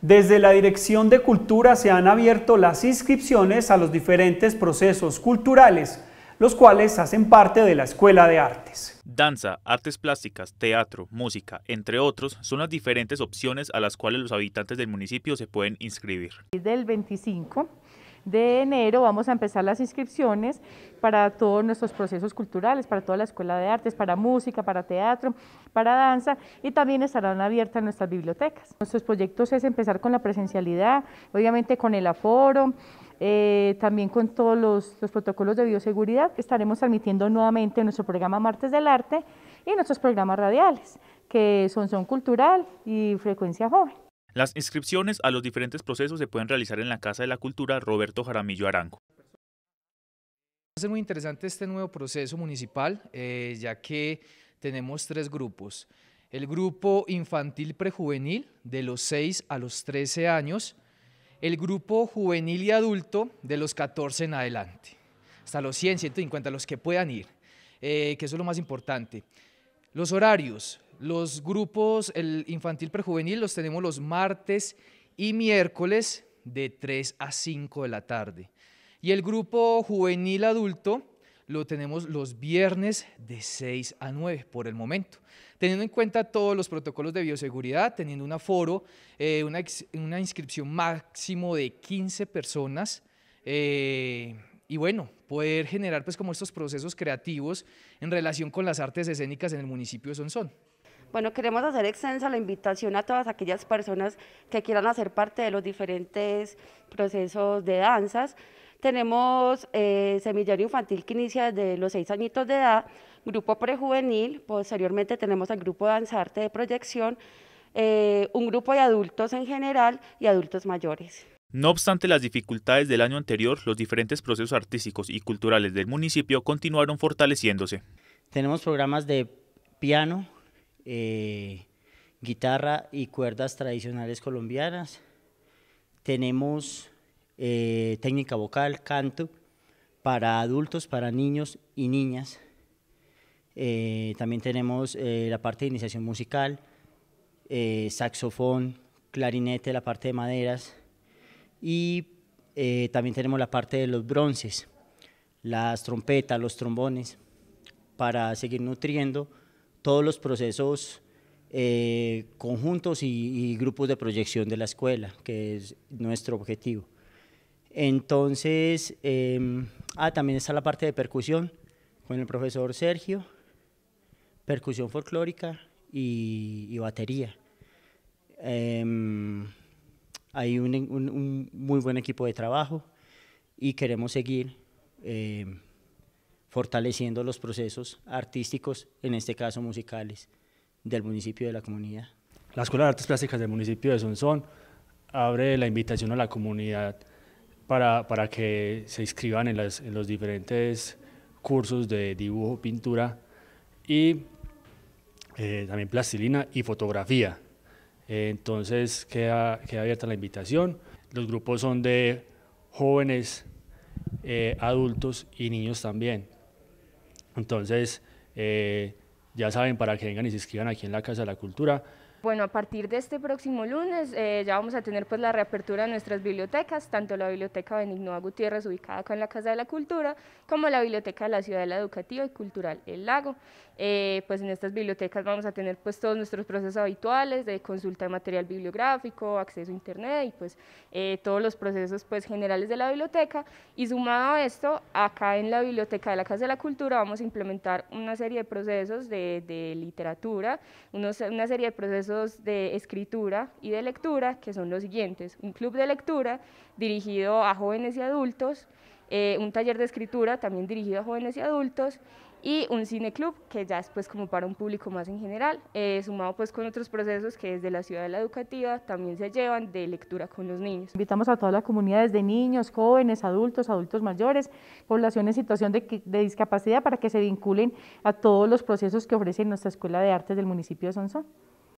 Desde la Dirección de Cultura se han abierto las inscripciones a los diferentes procesos culturales, los cuales hacen parte de la Escuela de Artes. Danza, artes plásticas, teatro, música, entre otros, son las diferentes opciones a las cuales los habitantes del municipio se pueden inscribir. Del 25 de enero vamos a empezar las inscripciones para todos nuestros procesos culturales, para toda la Escuela de Artes, para música, para teatro, para danza y también estarán abiertas nuestras bibliotecas. Nuestros proyectos es empezar con la presencialidad, obviamente con el aforo, eh, también con todos los, protocolos de bioseguridad. Estaremos admitiendo nuevamente nuestro programa Martes del Arte y nuestros programas radiales, que son Son Cultural y Frecuencia Joven. Las inscripciones a los diferentes procesos se pueden realizar en la Casa de la Cultura Roberto Jaramillo Arango. Es muy interesante este nuevo proceso municipal, eh, ya que tenemos tres grupos. El grupo infantil prejuvenil, de los 6 a los 13 años. El grupo juvenil y adulto, de los 14 en adelante. Hasta los 100, 150, los que puedan ir, eh, que eso es lo más importante. Los horarios, los grupos, el infantil prejuvenil, los tenemos los martes y miércoles de 3 a 5 de la tarde. Y el grupo juvenil adulto lo tenemos los viernes de 6 a 9 por el momento. Teniendo en cuenta todos los protocolos de bioseguridad, teniendo un aforo, eh, una, inscripción máximo de 15 personas. Eh, y bueno, poder generar pues como estos procesos creativos en relación con las artes escénicas en el municipio de Sonsón. Bueno, queremos hacer extensa la invitación a todas aquellas personas que quieran hacer parte de los diferentes procesos de danzas. Tenemos eh, semillero infantil que inicia desde los seis añitos de edad, grupo prejuvenil, posteriormente tenemos el grupo danzarte de proyección, eh, un grupo de adultos en general y adultos mayores. No obstante las dificultades del año anterior, los diferentes procesos artísticos y culturales del municipio continuaron fortaleciéndose. Tenemos programas de piano, eh, guitarra y cuerdas tradicionales colombianas. Tenemos eh, técnica vocal, canto, para adultos, para niños y niñas. Eh, también tenemos la parte de iniciación musical, saxofón, clarinete, la parte de maderas y también tenemos la parte de los bronces, las trompetas, los trombones, para seguir nutriendo todos los procesos eh, conjuntos y, grupos de proyección de la escuela, que es nuestro objetivo. Entonces, em, ah, también está la parte de percusión con el profesor Sergio, percusión folclórica y, batería. Em, hay un, un, muy buen equipo de trabajo y queremos seguir em, fortaleciendo los procesos artísticos, en este caso musicales, del municipio de la comunidad. La Escuela de Artes Plásticas del municipio de Sonsón abre la invitación a la comunidad para, que se inscriban en, los diferentes cursos de dibujo, pintura y eh, también plastilina y fotografía. entonces queda, abierta la invitación. Los grupos son de jóvenes, eh, adultos y niños también. Entonces, eh, ya saben, para que vengan y se inscriban aquí en la Casa de la Cultura, bueno, a partir de este próximo lunes eh, ya vamos a tener pues la reapertura de nuestras bibliotecas, tanto la Biblioteca Benigno Gutiérrez, ubicada acá en la Casa de la Cultura, como la Biblioteca de la Ciudad de la Educativa y Cultural El Lago. Eh, pues en estas bibliotecas vamos a tener pues todos nuestros procesos habituales de consulta de material bibliográfico, acceso a internet y pues eh, todos los procesos pues generales de la biblioteca. Y sumado a esto, acá en la Biblioteca de la Casa de la Cultura vamos a implementar una serie de procesos de, de literatura, una serie de procesos Procesos de escritura y de lectura, que son los siguientes. Un club de lectura dirigido a jóvenes y adultos, eh, un taller de escritura también dirigido a jóvenes y adultos y un cineclub que ya es pues como para un público más en general, eh, sumado pues con otros procesos que desde la ciudad de la educativa también se llevan de lectura con los niños. Invitamos a toda la comunidad, desde niños, jóvenes, adultos, adultos mayores, población en situación de, de discapacidad para que se vinculen a todos los procesos que ofrece nuestra Escuela de Artes del municipio de Sonsón.